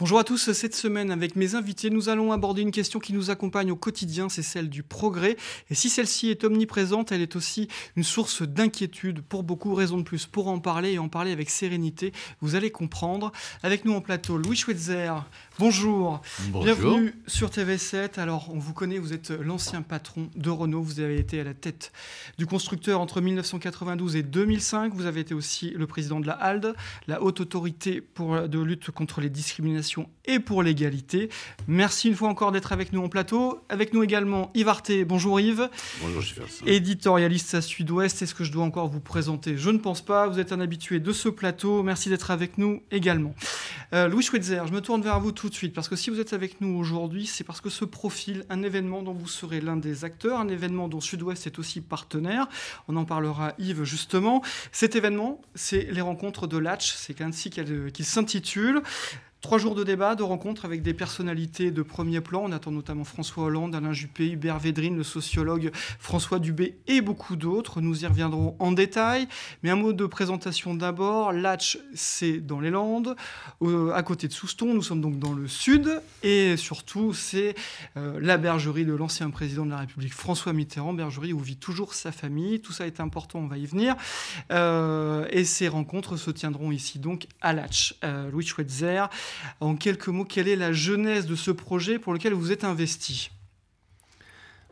Bonjour à tous, cette semaine avec mes invités, nous allons aborder une question qui nous accompagne au quotidien, c'est celle du progrès. Et si celle-ci est omniprésente, elle est aussi une source d'inquiétude pour beaucoup, raison de plus pour en parler et en parler avec sérénité, vous allez comprendre. Avec nous en plateau, Louis Schweitzer, Bonjour. Bonjour. Bienvenue sur TV7. Alors, on vous connaît, vous êtes l'ancien patron de Renault. Vous avez été à la tête du constructeur entre 1992 et 2005. Vous avez été aussi le président de la HALDE, la Haute Autorité pour, de lutte contre les discriminations et pour l'égalité. Merci une fois encore d'être avec nous en plateau. Avec nous également Yves Arte. Bonjour Yves. Bonjour Jefferson. Éditorialiste à Sud-Ouest. Est-ce que je dois encore vous présenter Je ne pense pas. Vous êtes un habitué de ce plateau. Merci d'être avec nous également. Euh, Louis Schweitzer, je me tourne vers vous tout de suite parce que si vous êtes avec nous aujourd'hui, c'est parce que ce profil, un événement dont vous serez l'un des acteurs, un événement dont Sud-Ouest est aussi partenaire. On en parlera Yves justement. Cet événement, c'est les rencontres de Latch, c'est ainsi euh, qu'il s'intitule. Trois jours de débat, de rencontres avec des personnalités de premier plan. On attend notamment François Hollande, Alain Juppé, Hubert Védrine, le sociologue François Dubé et beaucoup d'autres. Nous y reviendrons en détail. Mais un mot de présentation d'abord. Latch, c'est dans les Landes, euh, à côté de Souston. Nous sommes donc dans le sud. Et surtout, c'est euh, la bergerie de l'ancien président de la République, François Mitterrand, bergerie où vit toujours sa famille. Tout ça est important, on va y venir. Euh, et ces rencontres se tiendront ici donc à Latch. Louis Schweitzer. En quelques mots, quelle est la genèse de ce projet pour lequel vous êtes investi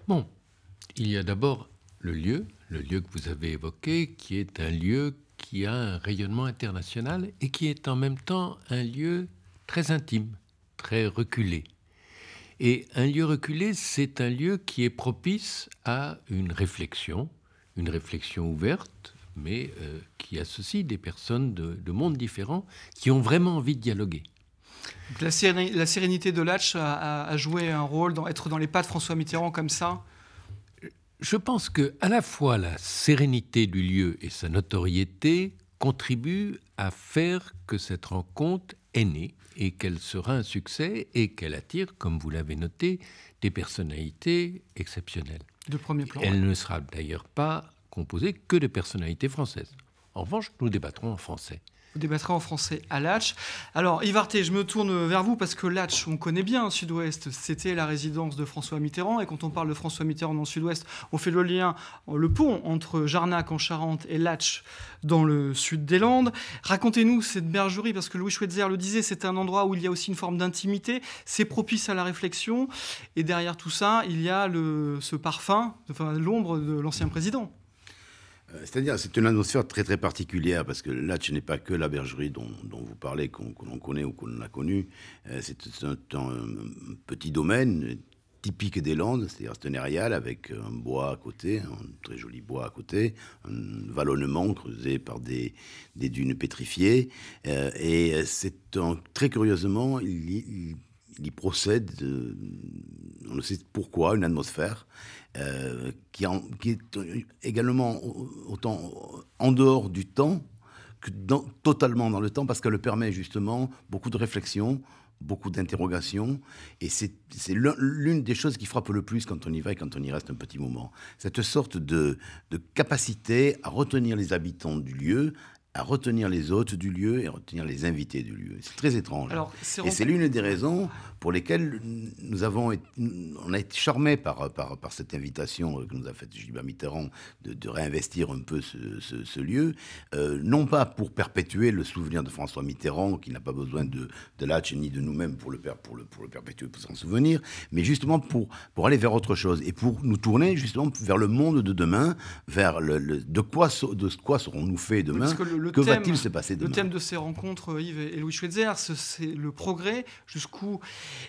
Bon, il y a d'abord le lieu, le lieu que vous avez évoqué, qui est un lieu qui a un rayonnement international et qui est en même temps un lieu très intime, très reculé. Et un lieu reculé, c'est un lieu qui est propice à une réflexion, une réflexion ouverte, mais euh, qui associe des personnes de mondes différents qui ont vraiment envie de dialoguer. La, sérénité, de Latch a, joué un rôle, dans, être dans les pas de François Mitterrand comme ça Je pense que à la fois la sérénité du lieu et sa notoriété contribuent à faire que cette rencontre est née et qu'elle sera un succès et qu'elle attire, comme vous l'avez noté, des personnalités exceptionnelles. De premier plan. Elle ne sera d'ailleurs pas composée que de personnalités françaises. En revanche, nous débattrons en français vous débattrez en français à Latch. Alors, Yvarté, je me tourne vers vous parce que Latch, on connaît bien, Sud-Ouest, c'était la résidence de François Mitterrand. Et quand on parle de François Mitterrand dans le Sud-Ouest, on fait le lien, le pont entre Jarnac en Charente et Latch dans le sud des Landes. Racontez-nous cette bergerie parce que Louis Schweitzer le disait, c'est un endroit où il y a aussi une forme d'intimité, c'est propice à la réflexion. Et derrière tout ça, il y a ce parfum, enfin, l'ombre de l'ancien président. Euh, c'est-à-dire, c'est une atmosphère très très particulière parce que là, ce n'est pas que la bergerie dont, vous parlez, qu'on connaît ou qu'on a connue. Euh, c'est un, petit domaine typique des Landes, c'est-à-dire avec un bois à côté, un très joli bois à côté, un vallonnement creusé par des, dunes pétrifiées. Euh, et c'est très curieusement, il il procède, euh, on ne sait pourquoi, une atmosphère euh, qui, est euh, également autant en dehors du temps que totalement dans le temps, parce qu'elle permet justement beaucoup de réflexion, beaucoup d'interrogations, et c'est l'une des choses qui frappe le plus quand on y va et quand on y reste un petit moment. Cette sorte de capacité à retenir les habitants du lieu, à retenir les hôtes du lieu et retenir les invités du lieu. C'est très étrange. Hein. et c'est l'une des raisons pour lesquelles nous avons été, on a été charmé par, par, cette invitation euh, que nous a faite Gilbert Mitterrand de, réinvestir un peu ce, lieu, euh, non pas pour perpétuer le souvenir de François Mitterrand, qui n'a pas besoin de, de ni de nous-mêmes pour le, pour, le, pour le perpétuer, pour s'en souvenir, mais justement pour, pour aller vers autre chose et pour nous tourner justement vers le monde de demain, vers le, de, quoi, de quoi serons-nous faits demain le t thème, se passer demain Le thème de ces rencontres, euh, Yves et Louis Schweitzer, c'est le progrès, jusqu'où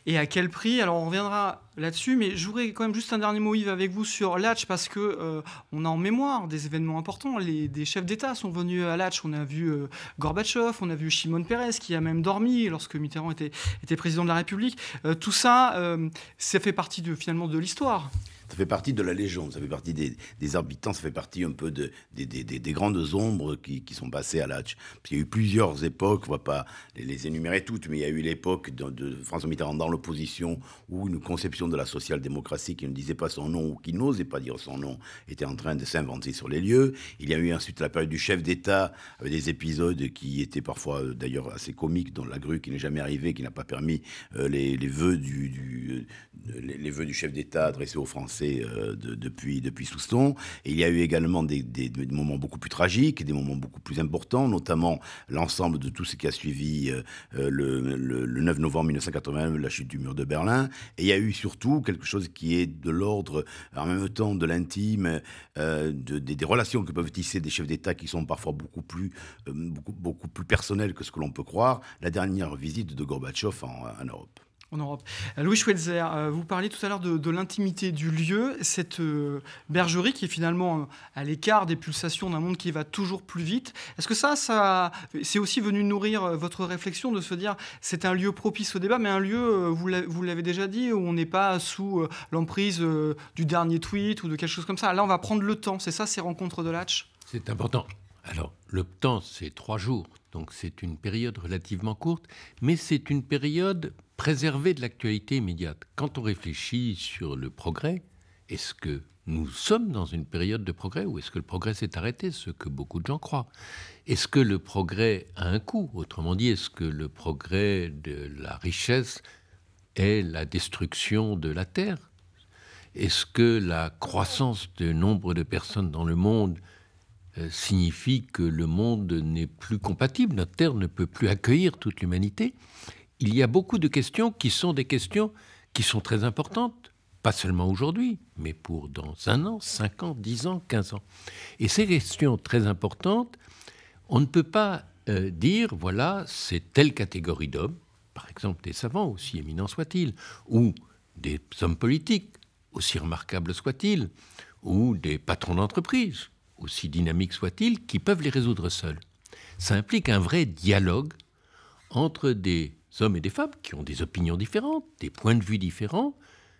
et à quel prix. Alors on reviendra là-dessus, mais je voudrais quand même juste un dernier mot, Yves, avec vous sur Latch, parce que euh, on a en mémoire des événements importants. Les, des chefs d'État sont venus à Latch. On a vu euh, Gorbatchev, on a vu Shimon Peres, qui a même dormi lorsque Mitterrand était, président de la République. tout ça, ça fait partie de, finalement de l'histoire ça fait partie de la légende, ça fait partie des, des habitants, ça fait partie un peu de, des, des, grandes ombres qui, qui sont passées à l'Atch. Il y a eu plusieurs époques, on va pas les, énumérer toutes, mais il y a eu l'époque de, François Mitterrand dans l'opposition, où une conception de la social-démocratie qui ne disait pas son nom ou qui n'osait pas dire son nom était en train de s'inventer sur les lieux. Il y a eu ensuite la période du chef d'État, avec des épisodes qui étaient parfois euh, d'ailleurs assez comiques, dont la grue qui n'est jamais arrivée, qui n'a pas permis euh, les, les, vœux du, du, euh, les, vœux du chef d'État adressés aux Français euh, depuis, depuis Souston. Et il y a eu également des, moments beaucoup plus tragiques, des moments beaucoup plus importants, notamment l'ensemble de tout ce qui a suivi euh, euh, le, 9 novembre 1981, la chute du mur de Berlin. Et il y a eu surtout quelque chose qui est de l'ordre, en même temps, de l'intime, des, relations que peuvent tisser des chefs d'État qui sont parfois beaucoup plus, beaucoup, plus personnelles que ce que l'on peut croire. La dernière visite de Gorbatchev en Europe. En Europe. Euh, Louis Schweitzer, euh, vous parliez tout à l'heure de, de l'intimité du lieu, cette euh, bergerie qui est finalement à l'écart des pulsations d'un monde qui va toujours plus vite. Est-ce que ça, ça c'est aussi venu nourrir votre réflexion de se dire c'est un lieu propice au débat, mais un lieu, vous l'avez déjà dit, où on n'est pas sous l'emprise du dernier tweet ou de quelque chose comme ça. Là, on va prendre le temps. C'est ça, ces rencontres de Latch C'est important. Alors, le temps, c'est trois jours, donc c'est une période relativement courte, mais c'est une période préserver de l'actualité immédiate. Quand on réfléchit sur le progrès, est-ce que nous sommes dans une période de progrès ou est-ce que le progrès s'est arrêté, ce que beaucoup de gens croient Est-ce que le progrès a un coût Autrement dit, est-ce que le progrès de la richesse est la destruction de la Terre Est-ce que la croissance du nombre de personnes dans le monde euh, signifie que le monde n'est plus compatible, notre Terre ne peut plus accueillir toute l'humanité il y a beaucoup de questions qui sont des questions qui sont très importantes, pas seulement aujourd'hui, mais pour dans un an, cinq ans, dix ans, quinze ans. Et ces questions très importantes, on ne peut pas euh, dire, voilà, c'est telle catégorie d'hommes, par exemple des savants, aussi éminents soient-ils, ou des hommes politiques, aussi remarquables soient-ils, ou des patrons d'entreprise, aussi dynamiques soient-ils, qui peuvent les résoudre seuls. Ça implique un vrai dialogue entre des hommes et des femmes qui ont des opinions différentes, des points de vue différents,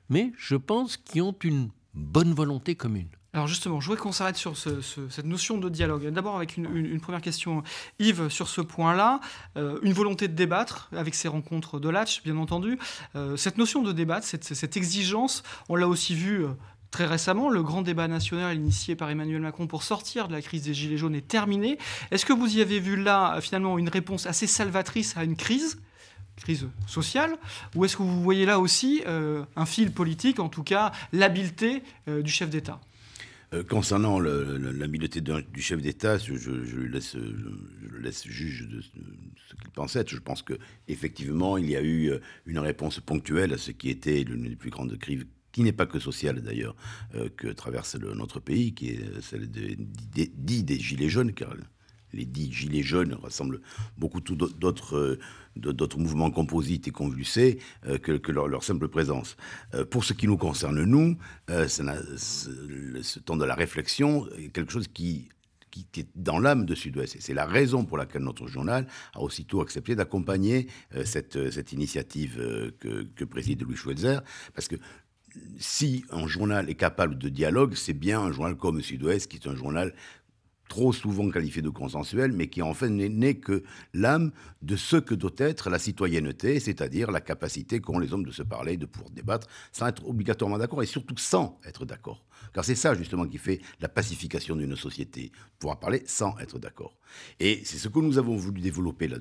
mais je pense qu'ils ont une bonne volonté commune. Alors justement, je voudrais qu'on s'arrête sur cette notion de dialogue. D'abord avec une, première question, Yves, sur ce point-là, euh, une volonté de débattre avec ces rencontres de l'Atch, bien entendu. Euh, cette notion de débattre, cette, exigence, on l'a aussi vu euh, Très récemment, le grand débat national initié par Emmanuel Macron pour sortir de la crise des Gilets jaunes est terminé. Est-ce que vous y avez vu là finalement une réponse assez salvatrice à une crise crise sociale Ou est-ce que vous voyez là aussi euh, un fil politique, en tout cas l'habileté euh, du chef d'État euh, Concernant l'habileté du chef d'État, je, je, le laisse, juge de ce qu'il pensait. Je pense qu'effectivement, il y a eu une réponse ponctuelle à ce qui était l'une des plus grandes crises qui n'est pas que sociale d'ailleurs, que traverse notre pays, qui est celle des, des Gilets jaunes, car les dits gilets jaunes ressemblent beaucoup euh, d'autres mouvements composites et convulsés euh, que, leur, simple présence. Euh, pour ce qui nous concerne, nous, ce temps de la réflexion est quelque chose qui est dans l'âme de Sud-Ouest. Et c'est la raison pour laquelle notre journal a aussitôt accepté d'accompagner cette, initiative que, que, préside Louis Schweitzer, parce que si un journal est capable de dialogue, c'est bien un journal comme Sud-Ouest, qui est un journal trop souvent qualifié de consensuel, mais qui en fait n'est que l'âme de ce que doit être la citoyenneté, c'est-à-dire la capacité qu'ont les hommes de se parler, de pouvoir débattre, sans être obligatoirement d'accord, et surtout sans être d'accord. Car c'est ça justement qui fait la pacification d'une société, pouvoir parler sans être d'accord. Et c'est ce que nous avons voulu développer lors,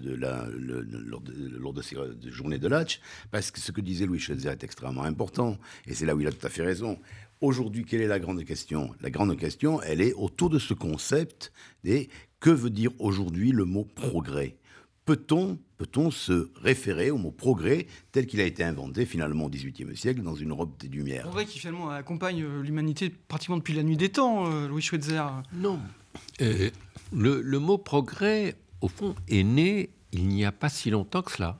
de, ces journées de Latch, parce que ce que disait Louis Schelzer est extrêmement important, et c'est là où il a tout à fait raison. Aujourd'hui, quelle est la grande question La grande question, elle est autour de ce concept des que veut dire aujourd'hui le mot progrès Peut-on peut-on se référer au mot progrès tel qu'il a été inventé finalement au XVIIIe siècle dans une robe des Lumières Progrès qui finalement accompagne euh, l'humanité pratiquement depuis la nuit des temps, euh, Louis Schweitzer. Non. Euh, le, mot progrès, au fond, est né il n'y a pas si longtemps que cela.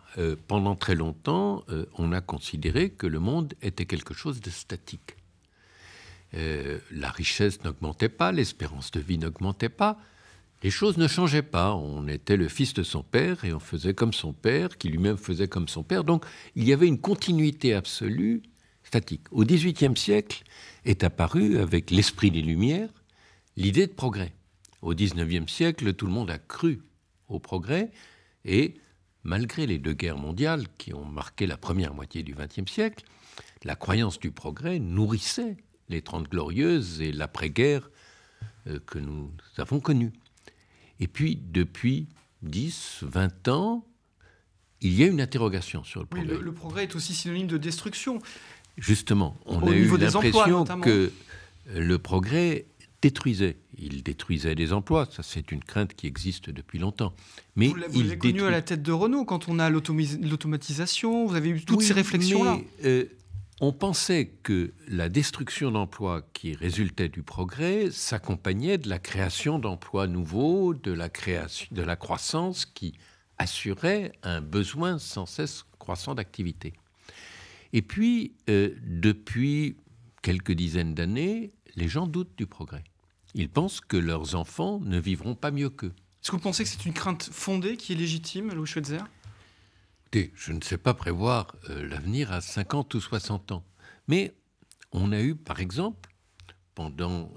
pendant très longtemps, on a considéré que le monde était quelque chose de statique. Euh, la richesse n'augmentait pas, l'espérance de vie n'augmentait pas. Les choses ne changeaient pas. On était le fils de son père et on faisait comme son père, qui lui-même faisait comme son père. Donc il y avait une continuité absolue, statique. Au XVIIIe siècle est apparue, avec l'esprit des Lumières, l'idée de progrès. Au XIXe siècle, tout le monde a cru au progrès et malgré les deux guerres mondiales qui ont marqué la première moitié du XXe siècle, la croyance du progrès nourrissait les Trente Glorieuses et l'après-guerre euh, que nous avons connue. Et puis, depuis 10, 20 ans, il y a une interrogation sur le progrès. le, progrès est aussi synonyme de destruction. Justement, on a eu l'impression que le progrès détruisait. Il détruisait les emplois, ça c'est une crainte qui existe depuis longtemps. Mais vous l'avez connu à la tête de Renault quand on a l'automatisation, vous avez eu toutes ces réflexions-là. Euh, on pensait que la destruction d'emplois qui résultait du progrès s'accompagnait de la création d'emplois nouveaux, de la, création, de la croissance qui assurait un besoin sans cesse croissant d'activité. Et puis, euh, depuis quelques dizaines d'années, les gens doutent du progrès. Ils pensent que leurs enfants ne vivront pas mieux qu'eux. Est-ce que vous pensez que c'est une crainte fondée qui est légitime, Louis Schweitzer je ne sais pas prévoir euh, l'avenir à 50 ou 60 ans. Mais on a eu, par exemple, pendant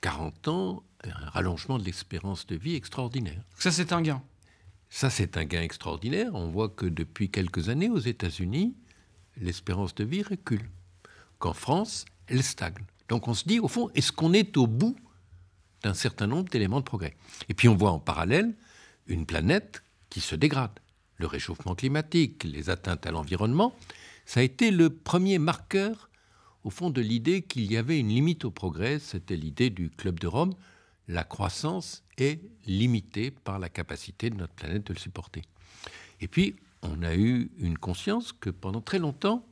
40 euh, ans, un rallongement de l'espérance de vie extraordinaire. Ça, c'est un gain. Ça, c'est un gain extraordinaire. On voit que depuis quelques années, aux États-Unis, l'espérance de vie recule. Qu'en France, elle stagne. Donc on se dit, au fond, est-ce qu'on est au bout d'un certain nombre d'éléments de progrès Et puis on voit en parallèle une planète qui se dégrade le réchauffement climatique, les atteintes à l'environnement, ça a été le premier marqueur, au fond, de l'idée qu'il y avait une limite au progrès. C'était l'idée du Club de Rome. La croissance est limitée par la capacité de notre planète de le supporter. Et puis, on a eu une conscience que pendant très longtemps,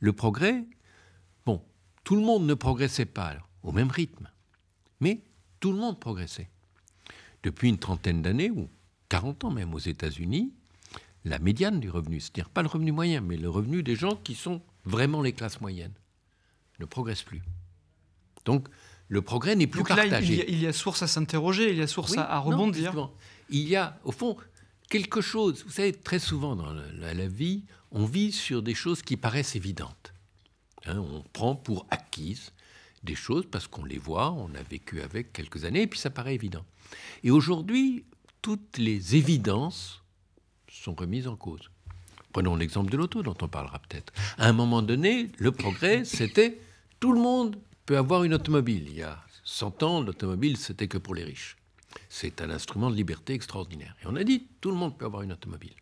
le progrès, bon, tout le monde ne progressait pas au même rythme, mais tout le monde progressait. Depuis une trentaine d'années, ou 40 ans même aux États-Unis, la médiane du revenu, c'est-à-dire pas le revenu moyen, mais le revenu des gens qui sont vraiment les classes moyennes, ne progresse plus. Donc le progrès n'est plus Donc partagé. il, y a, source à s'interroger, il y a source à, rebondir. il y a, au fond, quelque chose. Vous savez, très souvent dans la, vie, on vit sur des choses qui paraissent évidentes. Hein. on prend pour acquises des choses parce qu'on les voit, on a vécu avec quelques années, et puis ça paraît évident. Et aujourd'hui, toutes les évidences sont remises en cause. Prenons l'exemple de l'auto dont on parlera peut-être. À un moment donné, le progrès, c'était tout le monde peut avoir une automobile. Il y a 100 ans, l'automobile, c'était que pour les riches. C'est un instrument de liberté extraordinaire. Et on a dit, tout le monde peut avoir une automobile.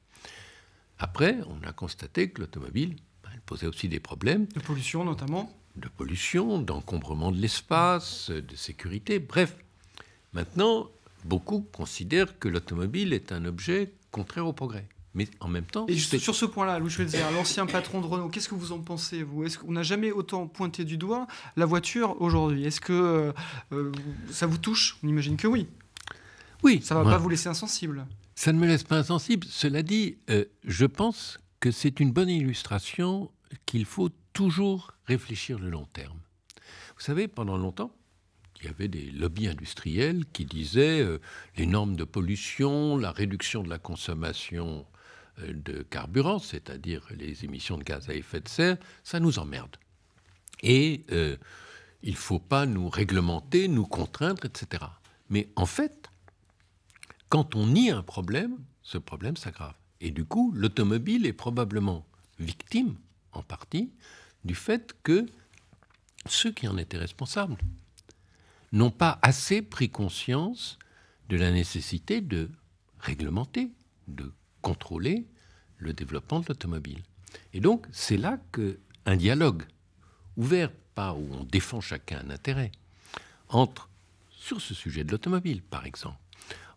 Après, on a constaté que l'automobile, ben, elle posait aussi des problèmes. De pollution notamment De pollution, d'encombrement de l'espace, de sécurité, bref. Maintenant, beaucoup considèrent que l'automobile est un objet contraire au progrès. Mais en même temps. Et juste sur ce point-là, Louis Schweitzer, l'ancien patron de Renault, qu'est-ce que vous en pensez, vous Est-ce qu'on n'a jamais autant pointé du doigt la voiture aujourd'hui Est-ce que euh, euh, ça vous touche On imagine que oui. Oui. Ça ne va pas vous laisser insensible. Ça ne me laisse pas insensible. Cela dit, euh, je pense que c'est une bonne illustration qu'il faut toujours réfléchir le long terme. Vous savez, pendant longtemps, il y avait des lobbies industriels qui disaient euh, les normes de pollution, la réduction de la consommation euh, de carburant, c'est-à-dire les émissions de gaz à effet de serre, ça nous emmerde. Et euh, il ne faut pas nous réglementer, nous contraindre, etc. Mais en fait, quand on nie un problème, ce problème s'aggrave. Et du coup, l'automobile est probablement victime, en partie, du fait que ceux qui en étaient responsables, n'ont pas assez pris conscience de la nécessité de réglementer, de contrôler le développement de l'automobile. Et donc, c'est là qu'un dialogue ouvert, pas où on défend chacun un intérêt, entre, sur ce sujet de l'automobile par exemple,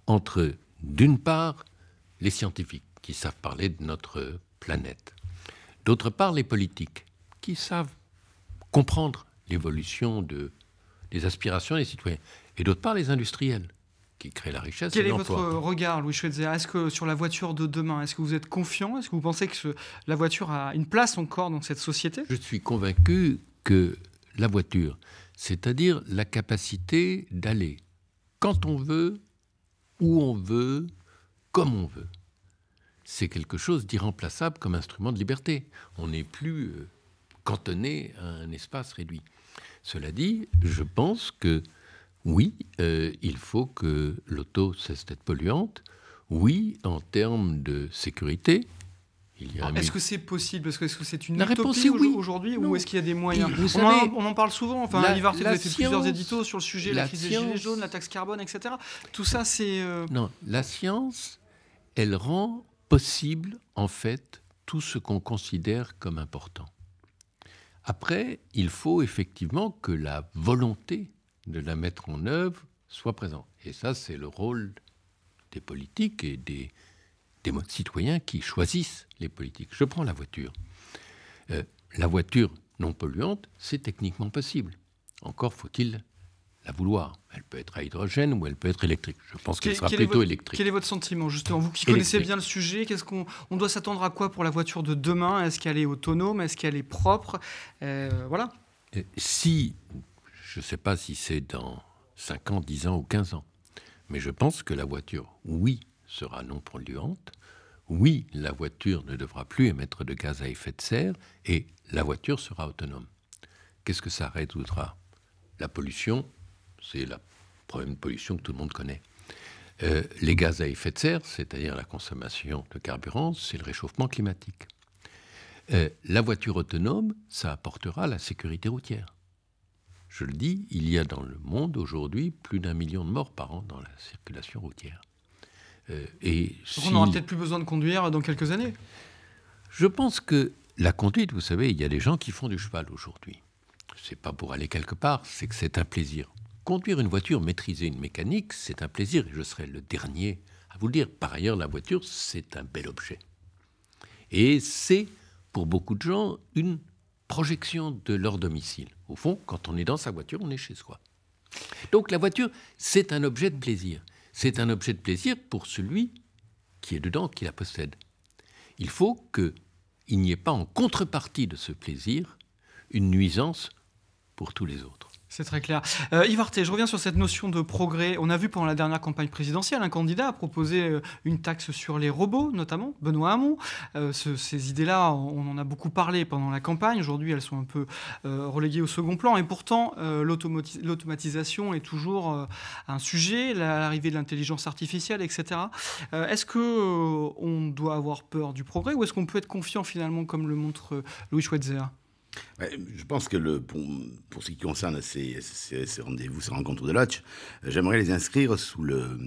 entre d'une part les scientifiques qui savent parler de notre planète, d'autre part les politiques qui savent comprendre l'évolution de les aspirations des citoyens. Et d'autre part, les industriels qui créent la richesse. Quel est votre euh, regard, Louis Schweitzer Est-ce que sur la voiture de demain, est-ce que vous êtes confiant Est-ce que vous pensez que la voiture a une place encore dans cette société Je suis convaincu que la voiture, c'est-à-dire la capacité d'aller quand on veut, où on veut, comme on veut, c'est quelque chose d'irremplaçable comme instrument de liberté. On n'est plus euh, cantonner à un espace réduit. Cela dit, je pense que oui, euh, il faut que l'auto cesse d'être polluante. Oui, en termes de sécurité, il y a... est-ce que c'est possible est-ce que c'est une la aujourd'hui ou est-ce qu'il y a des moyens on, en, parle souvent. Enfin, la, a fait plusieurs éditos sur le sujet, la, crise des gilets jaunes, la taxe carbone, etc. Tout ça, c'est euh, non. La science, elle rend possible en fait tout ce qu'on considère comme important. Après, il faut effectivement que la volonté de la mettre en œuvre soit présente. Et ça, c'est le rôle des politiques et des, des citoyens qui choisissent les politiques. Je prends la voiture. Euh, la voiture non polluante, c'est techniquement possible. Encore faut-il la vouloir. Elle peut être à hydrogène ou elle peut être électrique. Je pense qu'elle sera plutôt électrique. Quel est votre sentiment, justement Vous qui connaissez bien le sujet, qu'est-ce qu'on on doit s'attendre à quoi pour la voiture de demain Est-ce qu'elle est autonome Est-ce qu'elle est propre euh, Voilà. Euh, si, je ne sais pas si c'est dans 5 ans, 10 ans ou 15 ans, mais je pense que la voiture, oui, sera non polluante. Oui, la voiture ne devra plus émettre de gaz à effet de serre et la voiture sera autonome. Qu'est-ce que ça résoudra La pollution c'est le problème de pollution que tout le monde connaît. Euh, les gaz à effet de serre, c'est-à-dire la consommation de carburant, c'est le réchauffement climatique. Euh, la voiture autonome, ça apportera la sécurité routière. Je le dis, il y a dans le monde aujourd'hui plus d'un million de morts par an dans la circulation routière. Euh, et On n'aura peut-être plus besoin de conduire dans quelques années. Je pense que la conduite, vous savez, il y a des gens qui font du cheval aujourd'hui. C'est pas pour aller quelque part, c'est que c'est un plaisir. Conduire une voiture, maîtriser une mécanique, c'est un plaisir et je serai le dernier à vous le dire. Par ailleurs, la voiture, c'est un bel objet. Et c'est, pour beaucoup de gens, une projection de leur domicile. Au fond, quand on est dans sa voiture, on est chez soi. Donc la voiture, c'est un objet de plaisir. C'est un objet de plaisir pour celui qui est dedans, qui la possède. Il faut qu'il n'y ait pas en contrepartie de ce plaisir une nuisance pour tous les autres. C'est très clair. Euh, je reviens sur cette notion de progrès. On a vu pendant la dernière campagne présidentielle un candidat a proposé euh, une taxe sur les robots, notamment Benoît Hamon. Euh, ces idées-là, on en a beaucoup parlé pendant la campagne. Aujourd'hui, elles sont un peu euh, reléguées au second plan. Et pourtant, l'automatisation est toujours un sujet, l'arrivée de l'intelligence artificielle, etc. est-ce qu'on on doit avoir peur du progrès ou est-ce qu'on peut être confiant finalement, comme le montre Louis Schweitzer je pense que le, pour, pour, ce qui concerne ces, rendez-vous, ces rencontres de Lodge, j'aimerais les inscrire sous le,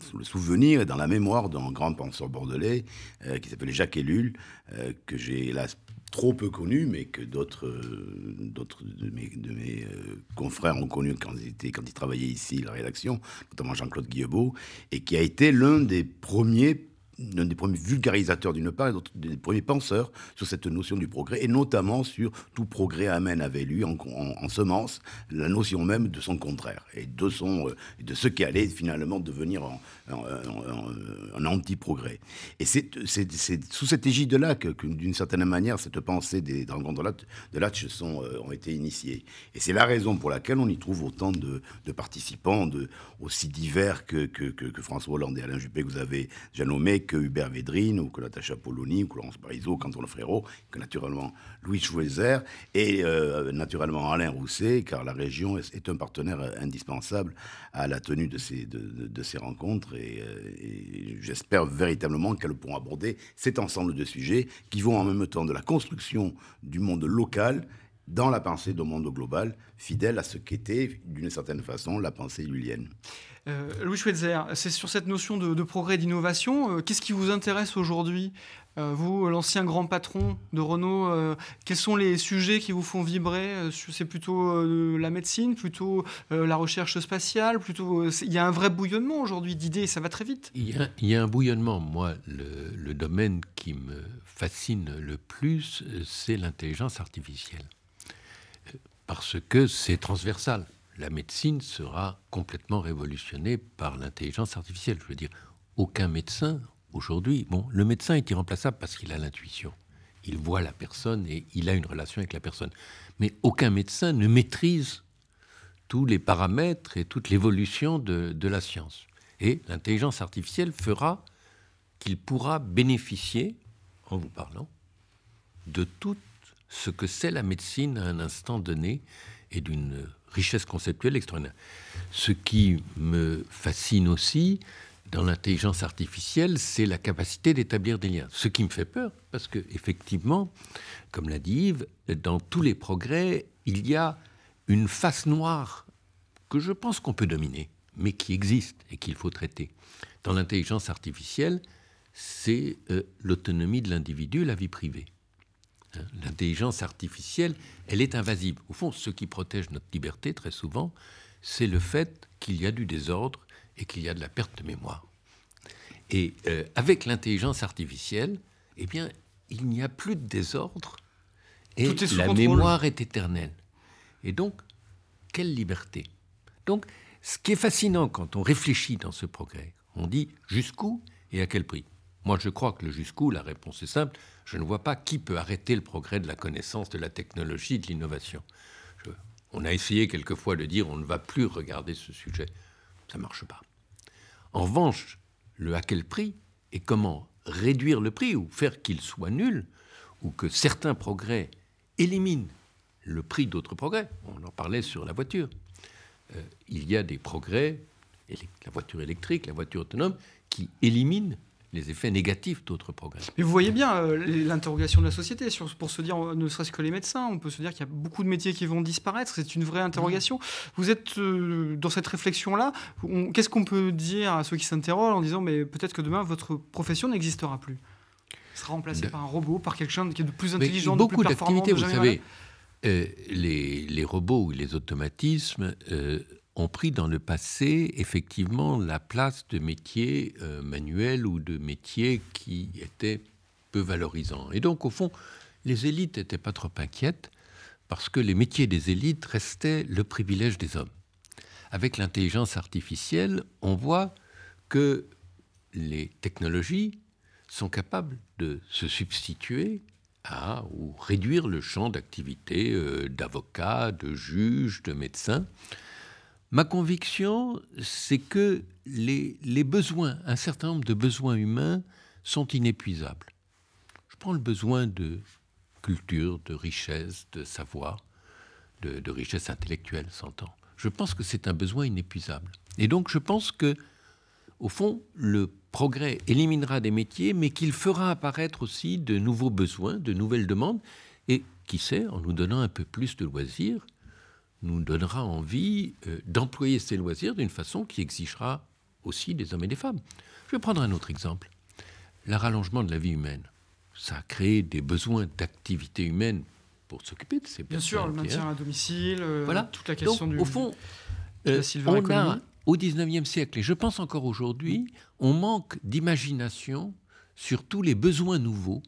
sous le souvenir et dans la mémoire d'un grand penseur bordelais euh, qui s'appelait Jacques Ellul, euh, que j'ai hélas trop peu connu, mais que d'autres euh, d'autres de mes, confrères ont connu quand ils, étaient, quand ils travaillaient ici, la rédaction, notamment Jean-Claude Guillebeau, et qui a été l'un des premiers d'un des premiers vulgarisateurs d'une part, et des premiers penseurs sur cette notion du progrès, et notamment sur tout progrès amène avec lui en, en, semence la notion même de son contraire et de son euh, de ce qui allait finalement devenir en, un anti-progrès. Et c'est, sous cette égide-là que, d'une certaine manière, cette pensée des dragons de Latch sont euh, ont été initiées. Et c'est la raison pour laquelle on y trouve autant de, de participants de, aussi divers que que, que, François Hollande et Alain Juppé que vous avez déjà nommés que Hubert Védrine ou que Natacha Polony ou que Laurence Parisot, Le Frérot, que naturellement Louis Schweizer et euh, naturellement Alain Rousset, car la région est, un partenaire indispensable à la tenue de ces, de, ces rencontres euh, et, j'espère véritablement qu'elles pourront aborder cet ensemble de sujets qui vont en même temps de la construction du monde local dans la pensée d'un monde global, fidèle à ce qu'était, d'une certaine façon, la pensée lulienne. Euh, Louis Schweitzer, c'est sur cette notion de, progrès et d'innovation. Euh, qu'est-ce qui vous intéresse aujourd'hui euh, Vous, l'ancien grand patron de Renault, quels sont les sujets qui vous font vibrer C'est plutôt la médecine, plutôt la recherche spatiale plutôt, Il y a un vrai bouillonnement aujourd'hui d'idées, ça va très vite. Il y a, un bouillonnement. Moi, le domaine qui me fascine le plus, c'est l'intelligence artificielle. Parce que c'est transversal la médecine sera complètement révolutionnée par l'intelligence artificielle. Je veux dire, aucun médecin aujourd'hui, bon, le médecin est irremplaçable parce qu'il a l'intuition. Il voit la personne et il a une relation avec la personne. Mais aucun médecin ne maîtrise tous les paramètres et toute l'évolution de, la science. Et l'intelligence artificielle fera qu'il pourra bénéficier, en vous parlant, de tout ce que c'est la médecine à un instant donné et d'une richesse conceptuelle extraordinaire. Ce qui me fascine aussi dans l'intelligence artificielle, c'est la capacité d'établir des liens. Ce qui me fait peur, parce que effectivement, comme l'a dit Yves, dans tous les progrès, il y a une face noire que je pense qu'on peut dominer, mais qui existe et qu'il faut traiter. Dans l'intelligence artificielle, c'est euh, l'autonomie de l'individu, la vie privée. Hein, l'intelligence artificielle, elle est invasive. Au fond, ce qui protège notre liberté, très souvent, c'est le fait qu'il y a du désordre et qu'il y a de la perte de mémoire. Et euh, avec l'intelligence artificielle, eh bien, il n'y a plus de désordre et la mémoire est éternelle. Et donc, quelle liberté Donc, ce qui est fascinant quand on réfléchit dans ce progrès, on dit jusqu'où et à quel prix moi, je crois que le jusqu'où, la réponse est simple. Je ne vois pas qui peut arrêter le progrès de la connaissance, de la technologie, de l'innovation. On a essayé quelquefois de dire on ne va plus regarder ce sujet. Ça ne marche pas. En revanche, le à quel prix et comment réduire le prix ou faire qu'il soit nul ou que certains progrès éliminent le prix d'autres progrès. On en parlait sur la voiture. Euh, il y a des progrès, la voiture électrique, la voiture autonome, qui éliminent les effets négatifs d'autres progrès. – Mais vous voyez bien euh, l'interrogation de la société, pour se dire, ne serait-ce que les médecins, on peut se dire qu'il y a beaucoup de métiers qui vont disparaître, c'est une vraie interrogation. Mmh. Vous êtes euh, dans cette réflexion-là, qu'est-ce qu'on peut dire à ceux qui s'interrogent en disant, mais peut-être que demain, votre profession n'existera plus Elle sera remplacée par un robot, par quelqu'un qui est de plus intelligent, beaucoup de plus performant. Vous savez, euh, les, les, robots ou les automatismes ont pris dans le passé effectivement la place de métiers euh, manuels ou de métiers qui étaient peu valorisants. Et donc, au fond, les élites n'étaient pas trop inquiètes parce que les métiers des élites restaient le privilège des hommes. Avec l'intelligence artificielle, on voit que les technologies sont capables de se substituer à ou réduire le champ d'activité euh, d'avocats, de juges, de médecins Ma conviction, c'est que les, besoins, un certain nombre de besoins humains sont inépuisables. Je prends le besoin de culture, de richesse, de savoir, de, richesse intellectuelle, s'entend. Je pense que c'est un besoin inépuisable. Et donc, je pense que, au fond, le progrès éliminera des métiers, mais qu'il fera apparaître aussi de nouveaux besoins, de nouvelles demandes, et qui sait, en nous donnant un peu plus de loisirs, nous donnera envie euh, d'employer ces loisirs d'une façon qui exigera aussi des hommes et des femmes. Je vais prendre un autre exemple. rallongement de la vie humaine. Ça a créé des besoins d'activité humaine pour s'occuper de ces Bien sûr, le maintien à domicile, euh, toute la question du... Au fond, euh, au 19e siècle, et je pense encore aujourd'hui, on manque d'imagination sur tous les besoins nouveaux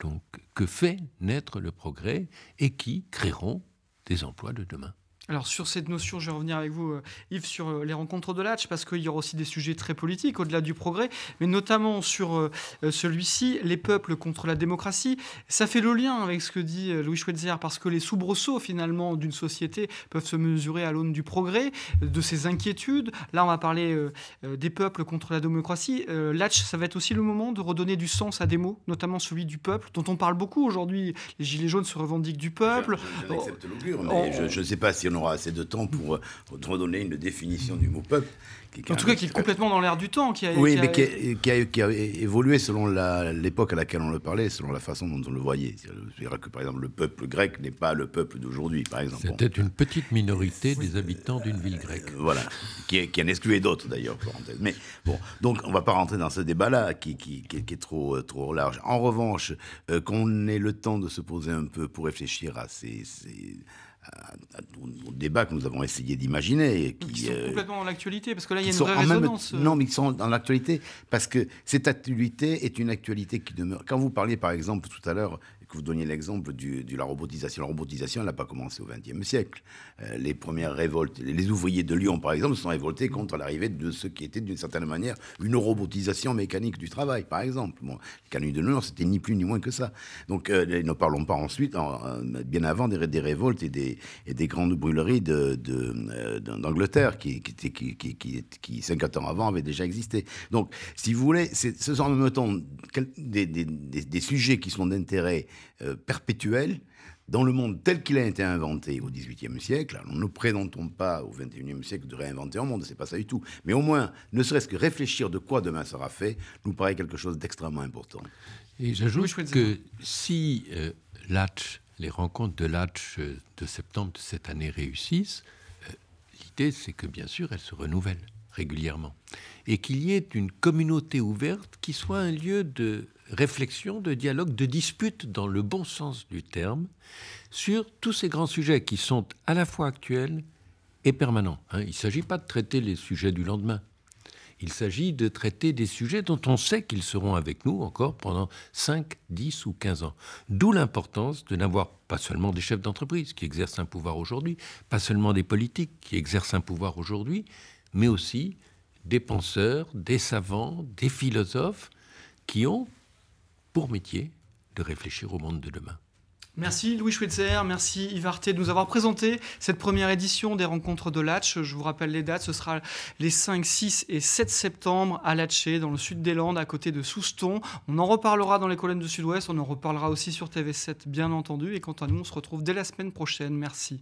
donc, que fait naître le progrès et qui créeront des emplois de demain. Alors sur cette notion, je vais revenir avec vous, euh, Yves, sur euh, les rencontres de l'Atch, parce qu'il y aura aussi des sujets très politiques au-delà du progrès, mais notamment sur euh, celui-ci, les peuples contre la démocratie. Ça fait le lien avec ce que dit Louis Schweitzer, parce que les soubresauts finalement d'une société peuvent se mesurer à l'aune du progrès, de ses inquiétudes. Là, on va parler des peuples contre la démocratie. L'Atch, ça va être aussi le moment de redonner du sens à des mots, notamment celui du peuple, dont on parle beaucoup aujourd'hui. Les Gilets jaunes se revendiquent du peuple. Je, je ne oh, oh. sais pas si on aura assez de temps pour euh, redonner une définition du mot peuple. en tout cas, qui est complètement dans l'air du temps. Qui a, qui évolué selon l'époque à laquelle on le parlait, selon la façon dont on le voyait. cest à que, par exemple, le peuple grec n'est pas le peuple d'aujourd'hui, par exemple. C'était une petite minorité des habitants d'une ville grecque. Euh, voilà, qui, qui en excluait d'autres, d'ailleurs, Mais bon, donc, on ne va pas rentrer dans ce débat-là, qui, est trop, euh, trop large. En revanche, qu'on ait le temps de se poser un peu pour réfléchir à ces au débat que nous avons essayé d'imaginer. Qui, sont euh, complètement dans l'actualité, parce que là, il y a une vraie résonance. Euh. non, mais ils sont dans l'actualité, parce que cette actualité est une actualité qui demeure. Quand vous parliez, par exemple, tout à l'heure vous donniez l'exemple de la robotisation. La robotisation, elle n'a pas commencé au XXe siècle. Euh, les premières révoltes, les ouvriers de Lyon, par exemple, se sont révoltés contre l'arrivée de ce qui était, d'une certaine manière, une robotisation mécanique du travail, par exemple. Bon, les canuts de Lyon, c'était ni plus ni moins que ça. Donc, euh, ne parlons pas ensuite, euh, bien avant, des, des révoltes et des, et des, grandes brûleries d'Angleterre, de, de, qui, qui, qui, qui, qui, 50 ans avant, avaient déjà existé. Donc, si vous voulez, ce sont en même temps des, des, des, sujets qui sont d'intérêt euh, perpétuel dans le monde tel qu'il a été inventé au XVIIIe siècle, alors ne présentons pas au XXIe siècle de réinventer un monde, c'est pas ça du tout, mais au moins, ne serait-ce que réfléchir de quoi demain sera fait, nous paraît quelque chose d'extrêmement important. Et j'ajoute que si euh, les rencontres de Latch euh, de septembre de cette année réussissent, l'idée c'est que bien sûr elles se renouvellent régulièrement et qu'il y ait une communauté ouverte qui soit un lieu de réflexion, de dialogue, de dispute dans le bon sens du terme sur tous ces grands sujets qui sont à la fois actuels et permanents. Hein. il ne s'agit pas de traiter les sujets du lendemain. Il s'agit de traiter des sujets dont on sait qu'ils seront avec nous encore pendant 5, 10 ou 15 ans. D'où l'importance de n'avoir pas seulement des chefs d'entreprise qui exercent un pouvoir aujourd'hui, pas seulement des politiques qui exercent un pouvoir aujourd'hui, mais aussi des penseurs, des savants, des philosophes qui ont pour métier de réfléchir au monde de demain. Merci Louis Schweitzer, merci Yvarté de nous avoir présenté cette première édition des rencontres de Latch. Je vous rappelle les dates, ce sera les 5, 6 et 7 septembre à Latché, dans le sud des Landes, à côté de Souston. On en reparlera dans les colonnes du Sud-Ouest, on en reparlera aussi sur TV7 bien entendu. Et quant à nous, on se retrouve dès la semaine prochaine. Merci.